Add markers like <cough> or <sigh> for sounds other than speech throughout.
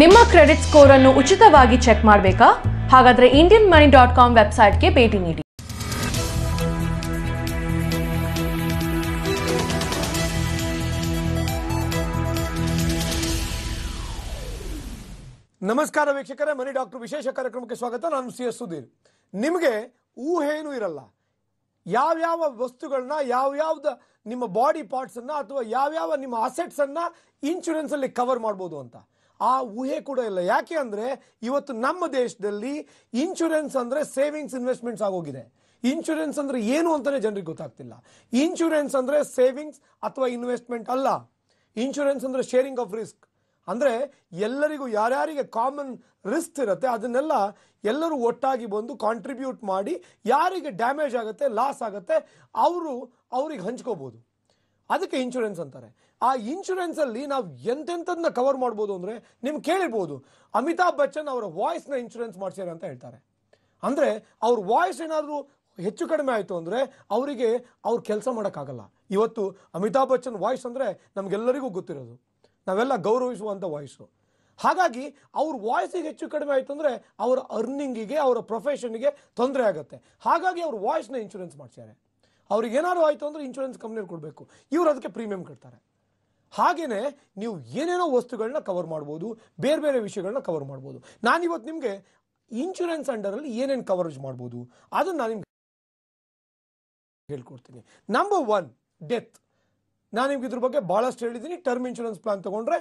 ನಿಮ್ಮ credit score ಅನ್ನು ಉಚಿತವಾಗಿ ಚೆಕ್ ಮಾಡಬೇಕಾ ಹಾಗಾದ್ರೆ ಇಂಡಿಯನ್ ಮನಿ ಡಾಟ್ ಕಾಮ್ ವೆಬ್ಸೈಟ್ಗೆ ಭೇಟಿ ನೀಡಿ ನಮಸ್ಕಾರ ವೀಕ್ಷಕರೇ ಮನಿ ಡಾಕ್ಟರ್ ವಿಶೇಷ ಕಾರ್ಯಕ್ರಮಕ್ಕೆ ಸ್ವಾಗತ ನಾನು ಸಿ ಎಸ್ ಸುಧೀರ್ ನಿಮಗೆ ಊಹೇನೂ ಇರಲ್ಲ ಯಾವ್ಯಾವ ವಸ್ತುಗಳನ್ನ ಯಾವ್ಯಾವ್ದು ನಿಮ್ಮ ಬಾಡಿ ಪಾರ್ಟ್ಸನ್ನು ಅಥವಾ ಯಾವ್ಯಾವ ನಿಮ್ಮ ಅಸೆಟ್ಸನ್ನು ಇನ್ಶೂರೆನ್ಸಲ್ಲಿ ಕವರ್ ಮಾಡ್ಬೋದು ಅಂತ ಆ ಊಹೆ ಕೂಡ ಇಲ್ಲ ಯಾಕೆ ಅಂದರೆ ಇವತ್ತು ನಮ್ಮ ದೇಶದಲ್ಲಿ ಇನ್ಶೂರೆನ್ಸ್ ಅಂದರೆ ಸೇವಿಂಗ್ಸ್ ಇನ್ವೆಸ್ಟ್ಮೆಂಟ್ಸ್ ಆಗೋಗಿದೆ ಇನ್ಶೂರೆನ್ಸ್ ಅಂದರೆ ಏನು ಅಂತಲೇ ಜನರಿಗೆ ಗೊತ್ತಾಗ್ತಿಲ್ಲ ಇನ್ಶೂರೆನ್ಸ್ ಅಂದರೆ ಸೇವಿಂಗ್ಸ್ ಅಥವಾ ಇನ್ವೆಸ್ಟ್ಮೆಂಟ್ ಅಲ್ಲ ಇನ್ಶೂರೆನ್ಸ್ ಅಂದರೆ ಶೇರಿಂಗ್ ಆಫ್ ರಿಸ್ಕ್ ಅಂದರೆ ಎಲ್ಲರಿಗೂ ಯಾರ್ಯಾರಿಗೆ ಕಾಮನ್ ರಿಸ್ಕ್ ಇರುತ್ತೆ ಅದನ್ನೆಲ್ಲ ಎಲ್ಲರೂ ಒಟ್ಟಾಗಿ ಬಂದು ಕಾಂಟ್ರಿಬ್ಯೂಟ್ ಮಾಡಿ ಯಾರಿಗೆ ಡ್ಯಾಮೇಜ್ ಆಗುತ್ತೆ ಲಾಸ್ ಆಗುತ್ತೆ ಅವರು ಅವ್ರಿಗೆ ಹಂಚ್ಕೋಬೋದು ಅದಕ್ಕೆ ಇನ್ಶೂರೆನ್ಸ್ ಅಂತಾರೆ ಆ ಇನ್ಶೂರೆನ್ಸಲ್ಲಿ ಅಲ್ಲಿ ನಾವು ಎಂತೆಂಥದನ್ನ ಕವರ್ ಮಾಡ್ಬೋದು ಅಂದರೆ ನಿಮ್ಗೆ ಕೇಳಿರ್ಬೋದು ಅಮಿತಾಬ್ ಬಚ್ಚನ್ ಅವರ ವಾಯ್ಸ್ನ ಇನ್ಶೂರೆನ್ಸ್ ಮಾಡ್ಸ್ಯಾರೆ ಅಂತ ಹೇಳ್ತಾರೆ ಅಂದರೆ ಅವ್ರ ವಾಯ್ಸ್ ಏನಾದರೂ ಹೆಚ್ಚು ಕಡಿಮೆ ಆಯಿತು ಅಂದರೆ ಅವರಿಗೆ ಅವ್ರ ಕೆಲಸ ಮಾಡೋಕ್ಕಾಗಲ್ಲ ಇವತ್ತು ಅಮಿತಾಬ್ ಬಚ್ಚನ್ ವಾಯ್ಸ್ ಅಂದರೆ ನಮಗೆಲ್ಲರಿಗೂ ಗೊತ್ತಿರೋದು ನಾವೆಲ್ಲ ಗೌರವಿಸುವಂಥ ವಾಯ್ಸು ಹಾಗಾಗಿ ಅವ್ರ ವಾಯ್ಸಿಗೆ ಹೆಚ್ಚು ಕಡಿಮೆ ಆಯಿತು ಅಂದರೆ ಅವರ ಅರ್ನಿಂಗಿಗೆ ಅವರ ಪ್ರೊಫೆಷನ್ಗೆ ತೊಂದರೆ ಆಗುತ್ತೆ ಹಾಗಾಗಿ ಅವ್ರ ವಾಯ್ಸ್ನ ಇನ್ಶೂರೆನ್ಸ್ ಮಾಡ್ಸ್ಯಾರೆ ಅವ್ರಿಗೆ ಏನಾದ್ರು ಆಯಿತು ಅಂದರೆ ಇನ್ಶೂರೆನ್ಸ್ ಕಂಪ್ನಿಯವ್ರು ಕೊಡಬೇಕು ಇವರು ಅದಕ್ಕೆ ಪ್ರೀಮಿಯಂ ಕಟ್ತಾರೆ ಹಾಗೆಯೇ ನೀವು ಏನೇನೋ ವಸ್ತುಗಳನ್ನ ಕವರ್ ಮಾಡ್ಬೋದು ಬೇರೆ ಬೇರೆ ವಿಷಯಗಳನ್ನ ಕವರ್ ಮಾಡ್ಬೋದು ನಾನಿವತ್ತು ನಿಮಗೆ ಇನ್ಶೂರೆನ್ಸ್ ಅಂಡರಲ್ಲಿ ಏನೇನು ಕವರೇಜ್ ಮಾಡ್ಬೋದು ಅದನ್ನು ನಾನು ನಿಮ್ಗೆ ಹೇಳ್ಕೊಡ್ತೀನಿ ನಂಬರ್ ಒನ್ ಡೆತ್ ನಾನು ನಿಮ್ಗೆ ಇದ್ರ ಬಗ್ಗೆ ಭಾಳಷ್ಟು ಹೇಳಿದ್ದೀನಿ ಟರ್ಮ್ ಇನ್ಶೂರೆನ್ಸ್ ಪ್ಲಾನ್ ತಗೊಂಡ್ರೆ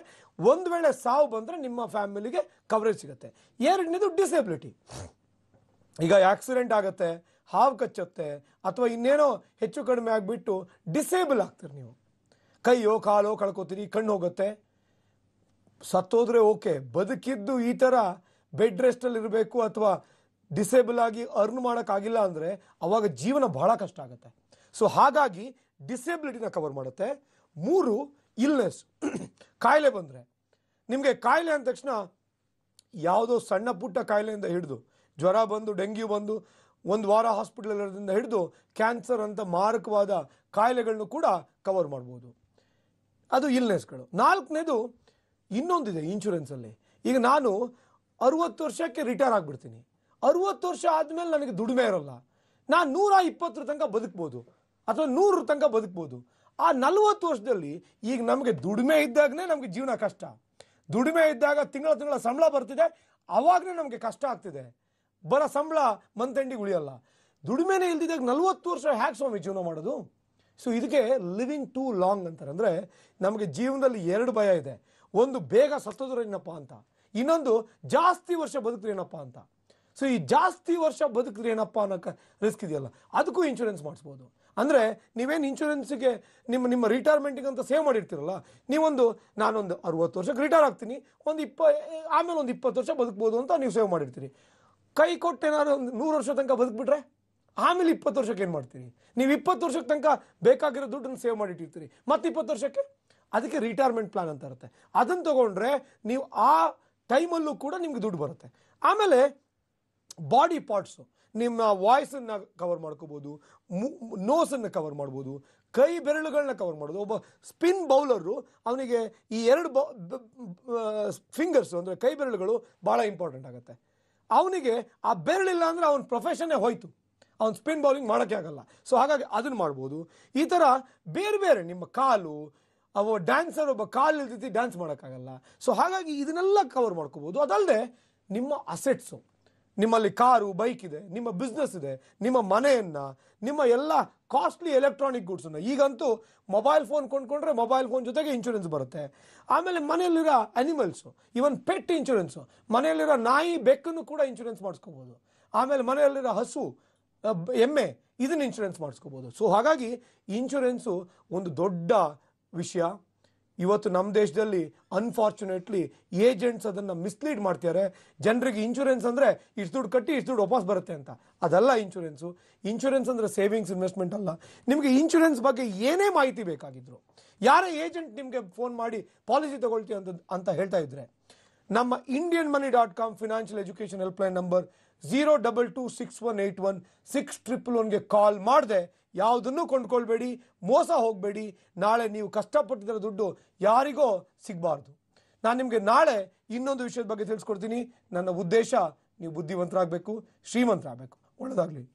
ಒಂದು ವೇಳೆ ಸಾವು ಬಂದರೆ ನಿಮ್ಮ ಫ್ಯಾಮಿಲಿಗೆ ಕವರೇಜ್ ಸಿಗುತ್ತೆ ಎರಡನೇದು ಡಿಸೇಬಿಲಿಟಿ ಈಗ ಆಕ್ಸಿಡೆಂಟ್ ಆಗುತ್ತೆ ಹಾವು ಕಚ್ಚುತ್ತೆ ಅಥವಾ ಇನ್ನೇನೋ ಹೆಚ್ಚು ಕಡಿಮೆ ಆಗಿಬಿಟ್ಟು ಡಿಸೇಬಲ್ ಆಗ್ತೀರಿ ನೀವು ಕೈಯೋ ಕಾಲೋ ಕಳ್ಕೊತೀರಿ ಕಣ್ಣು ಹೋಗುತ್ತೆ ಸತ್ತೋದ್ರೆ ಓಕೆ ಬದುಕಿದ್ದು ಈ ಥರ ಬೆಡ್ ರೆಸ್ಟಲ್ಲಿ ಇರಬೇಕು ಅಥವಾ ಡಿಸೇಬಲ್ ಆಗಿ ಅರ್ನ್ ಮಾಡೋಕ್ಕಾಗಿಲ್ಲ ಅಂದರೆ ಅವಾಗ ಜೀವನ ಬಹಳ ಕಷ್ಟ ಆಗುತ್ತೆ ಸೊ ಹಾಗಾಗಿ ಡಿಸೇಬಿಲಿಟಿನ ಕವರ್ ಮಾಡುತ್ತೆ ಮೂರು ಇಲ್ನೆಸ್ <clears throat> ಕಾಯಿಲೆ ಬಂದರೆ ನಿಮಗೆ ಕಾಯಿಲೆ ಅಂದ ತಕ್ಷಣ ಯಾವುದೋ ಸಣ್ಣ ಪುಟ್ಟ ಕಾಯಿಲೆಯಿಂದ ಹಿಡಿದು ಜ್ವರ ಬಂದು ಡೆಂಗ್ಯೂ ಬಂದು ಒಂದು ವಾರ ಹಾಸ್ಪಿಟಲ್ ಇರೋದ್ರಿಂದ ಹಿಡಿದು ಕ್ಯಾನ್ಸರ್ ಅಂತ ಮಾರಕವಾದ ಕಾಯಿಲೆಗಳನ್ನು ಕೂಡ ಕವರ್ ಮಾಡ್ಬೋದು ಅದು ಇಲ್ನೆಸ್ಗಳು ನಾಲ್ಕನೇದು ಇನ್ನೊಂದಿದೆ ಇನ್ಶೂರೆನ್ಸಲ್ಲಿ ಈಗ ನಾನು ಅರುವತ್ತು ವರ್ಷಕ್ಕೆ ರಿಟೈರ್ ಆಗಿಬಿಡ್ತೀನಿ ಅರುವತ್ತು ವರ್ಷ ಆದಮೇಲೆ ನನಗೆ ದುಡಿಮೆ ಇರೋಲ್ಲ ನಾನು ನೂರ ಇಪ್ಪತ್ತರ ತನಕ ಬದುಕ್ಬೋದು ಅಥವಾ ನೂರರ ತನಕ ಬದುಕ್ಬೋದು ಆ ನಲ್ವತ್ತು ವರ್ಷದಲ್ಲಿ ಈಗ ನಮಗೆ ದುಡಿಮೆ ಇದ್ದಾಗನೇ ನಮಗೆ ಜೀವನ ಕಷ್ಟ ದುಡಿಮೆ ಇದ್ದಾಗ ತಿಂಗಳ ತಿಂಗಳ ಸಂಬಳ ಬರ್ತಿದೆ ಆವಾಗಲೇ ನಮಗೆ ಕಷ್ಟ ಆಗ್ತಿದೆ ಬರ ಸಂಬಳ ಮಂತಂಡಿಗೆ ಉಳಿಯಲ್ಲ ದುಡಿಮೆನೇ ಇಲ್ದಿದ್ದಾಗ ನಲ್ವತ್ತು ವರ್ಷ ಹ್ಯಾಕ್ ಸ್ವಾಮಿ ಜೀವನ ಮಾಡೋದು ಸೊ ಇದಕ್ಕೆ ಲಿವಿಂಗ್ ಟೂ ಲಾಂಗ್ ಅಂತಾರೆ ಅಂದರೆ ನಮಗೆ ಜೀವನದಲ್ಲಿ ಎರಡು ಭಯ ಇದೆ ಒಂದು ಬೇಗ ಏನಪ್ಪ ಅಂತ ಇನ್ನೊಂದು ಜಾಸ್ತಿ ವರ್ಷ ಏನಪ್ಪ ಅಂತ ಸೊ ಈ ಜಾಸ್ತಿ ವರ್ಷ ಏನಪ್ಪ ಅನ್ನೋಕೆ ರಿಸ್ಕ್ ಇದೆಯಲ್ಲ ಅದಕ್ಕೂ ಇನ್ಶೂರೆನ್ಸ್ ಮಾಡಿಸ್ಬೋದು ಅಂದರೆ ನೀವೇನು ಇನ್ಶೂರೆನ್ಸಿಗೆ ನಿಮ್ಮ ನಿಮ್ಮ ರಿಟೈರ್ಮೆಂಟಿಗೆ ಅಂತ ಸೇವ್ ಮಾಡಿರ್ತೀರಲ್ಲ ನೀವೊಂದು ನಾನೊಂದು ಅರುವತ್ತು ವರ್ಷಕ್ಕೆ ರಿಟೈರ್ ಆಗ್ತೀನಿ ಒಂದು ಇಪ್ಪ ಆಮೇಲೆ ಒಂದು ಇಪ್ಪತ್ತು ವರ್ಷ ಬದುಕ್ಬೋದು ಅಂತ ನೀವು ಸೇವ್ ಮಾಡಿರ್ತೀರಿ ಕೈ ಕೊಟ್ಟು ಏನಾದ್ರು ಒಂದು ನೂರು ವರ್ಷ ತನಕ ಬದುಕ್ಬಿಟ್ರೆ ಆಮೇಲೆ ಇಪ್ಪತ್ತು ವರ್ಷಕ್ಕೆ ಏನು ಮಾಡ್ತೀರಿ ನೀವು ಇಪ್ಪತ್ತು ವರ್ಷಕ್ಕೆ ತನಕ ಬೇಕಾಗಿರೋ ದುಡ್ಡನ್ನು ಸೇವ್ ಮಾಡಿಟ್ಟಿರ್ತೀರಿ ಮತ್ತೆ ಇಪ್ಪತ್ತು ವರ್ಷಕ್ಕೆ ಅದಕ್ಕೆ ರಿಟೈರ್ಮೆಂಟ್ ಪ್ಲಾನ್ ಅಂತ ಇರುತ್ತೆ ಅದನ್ನು ತೊಗೊಂಡ್ರೆ ನೀವು ಆ ಟೈಮಲ್ಲೂ ಕೂಡ ನಿಮ್ಗೆ ದುಡ್ಡು ಬರುತ್ತೆ ಆಮೇಲೆ ಬಾಡಿ ಪಾರ್ಟ್ಸು ನಿಮ್ಮ ವಾಯ್ಸನ್ನು ಕವರ್ ಮಾಡ್ಕೋಬೋದು ನೋಸನ್ನು ಕವರ್ ಮಾಡ್ಬೋದು ಕೈ ಬೆರಳುಗಳನ್ನ ಕವರ್ ಮಾಡೋದು ಒಬ್ಬ ಸ್ಪಿನ್ ಬೌಲರು ಅವನಿಗೆ ಈ ಎರಡು ಬೌ ಫಿಂಗರ್ಸು ಅಂದರೆ ಕೈ ಬೆರಳುಗಳು ಭಾಳ ಇಂಪಾರ್ಟೆಂಟ್ ಆಗುತ್ತೆ ಅವನಿಗೆ ಆ ಬೆರಳಿಲ್ಲ ಅಂದರೆ ಅವನ ಪ್ರೊಫೆಷನ್ನೇ ಹೋಯಿತು ಅವ್ನು ಸ್ಪಿನ್ ಬೌಲಿಂಗ್ ಮಾಡೋಕ್ಕೆ ಆಗಲ್ಲ ಸೊ ಹಾಗಾಗಿ ಅದನ್ನು ಮಾಡ್ಬೋದು ಈ ಥರ ಬೇರೆ ಬೇರೆ ನಿಮ್ಮ ಕಾಲು ಅವ ಡ್ಯಾನ್ಸರ್ ಒಬ್ಬ ಕಾಲು ಇಲ್ದಿದ್ದು ಡ್ಯಾನ್ಸ್ ಮಾಡೋಕ್ಕಾಗಲ್ಲ ಸೊ ಹಾಗಾಗಿ ಇದನ್ನೆಲ್ಲ ಕವರ್ ಮಾಡ್ಕೋಬೋದು ಅದಲ್ಲದೆ ನಿಮ್ಮ ಅಸೆಟ್ಸು ನಿಮ್ಮಲ್ಲಿ ಕಾರು ಬೈಕ್ ಇದೆ ನಿಮ್ಮ ಬಿಸ್ನೆಸ್ ಇದೆ ನಿಮ್ಮ ಮನೆಯನ್ನು ನಿಮ್ಮ ಎಲ್ಲ ಕಾಸ್ಟ್ಲಿ ಎಲೆಕ್ಟ್ರಾನಿಕ್ ಗೂಡ್ಸನ್ನು ಈಗಂತೂ ಮೊಬೈಲ್ ಫೋನ್ ಕೊಂಡ್ಕೊಂಡ್ರೆ ಮೊಬೈಲ್ ಫೋನ್ ಜೊತೆಗೆ ಇನ್ಶೂರೆನ್ಸ್ ಬರುತ್ತೆ ಆಮೇಲೆ ಮನೆಯಲ್ಲಿರೋ ಅನಿಮಲ್ಸು ಇವನ್ ಪೆಟ್ ಇನ್ಶೂರೆನ್ಸು ಮನೆಯಲ್ಲಿರೋ ನಾಯಿ ಬೆಕ್ಕನ್ನು ಕೂಡ ಇನ್ಶೂರೆನ್ಸ್ ಮಾಡಿಸ್ಕೋಬೋದು ಆಮೇಲೆ ಮನೆಯಲ್ಲಿರೋ ಹಸು ಎಮ್ಮೆ ಇದನ್ನು ಇನ್ಶೂರೆನ್ಸ್ ಮಾಡಿಸ್ಕೋಬೋದು ಸೊ ಹಾಗಾಗಿ ಇನ್ಶೂರೆನ್ಸು ಒಂದು ದೊಡ್ಡ ವಿಷಯ ಇವತ್ತು ನಮ್ಮ ದೇಶದಲ್ಲಿ ಅನ್ಫಾರ್ಚುನೇಟ್ಲಿ ಏಜೆಂಟ್ಸ್ ಅದನ್ನು ಮಿಸ್ಲೀಡ್ ಮಾಡ್ತಾರೆ ಜನರಿಗೆ ಇನ್ಶೂರೆನ್ಸ್ ಅಂದರೆ ಇಷ್ಟು ದುಡ್ಡು ಕಟ್ಟಿ ಇಷ್ಟು ದುಡ್ಡು ವಾಪಾಸ್ ಬರುತ್ತೆ ಅಂತ ಅದಲ್ಲ ಇನ್ಶೂರೆನ್ಸು ಇನ್ಶೂರೆನ್ಸ್ ಅಂದರೆ ಸೇವಿಂಗ್ಸ್ ಇನ್ವೆಸ್ಟ್ಮೆಂಟ್ ಅಲ್ಲ ನಿಮಗೆ ಇನ್ಶೂರೆನ್ಸ್ ಬಗ್ಗೆ ಏನೇ ಮಾಹಿತಿ ಬೇಕಾಗಿದ್ರು ಯಾರೇ ಏಜೆಂಟ್ ನಿಮಗೆ ಫೋನ್ ಮಾಡಿ ಪಾಲಿಸಿ ತೊಗೊಳ್ತೀವಿ ಅಂತ ಅಂತ ಹೇಳ್ತಾ ಇದ್ರೆ ನಮ್ಮ Indian money dot com financial education helpline number zero double two six one eight one six triple ಒನ್ಗೆ ಕಾಲ್ ಮಾಡಿದೆ ಯಾವುದನ್ನು ಕೊಂಡ್ಕೊಳ್ಬೇಡಿ ಮೋಸ ಹೋಗಬೇಡಿ ನಾಳೆ ನೀವು ಕಷ್ಟಪಟ್ಟಿದ್ದರ ದುಡ್ಡು ಯಾರಿಗೋ ಸಿಗಬಾರ್ದು ನಾನು ನಿಮಗೆ ನಾಳೆ ಇನ್ನೊಂದು ವಿಷಯದ ಬಗ್ಗೆ ತಿಳಿಸ್ಕೊಡ್ತೀನಿ ನನ್ನ ಉದ್ದೇಶ ನೀವು ಬುದ್ಧಿವಂತರಾಗಬೇಕು ಶ್ರೀಮಂತರಾಗಬೇಕು ಒಳ್ಳೆಯದಾಗಲಿ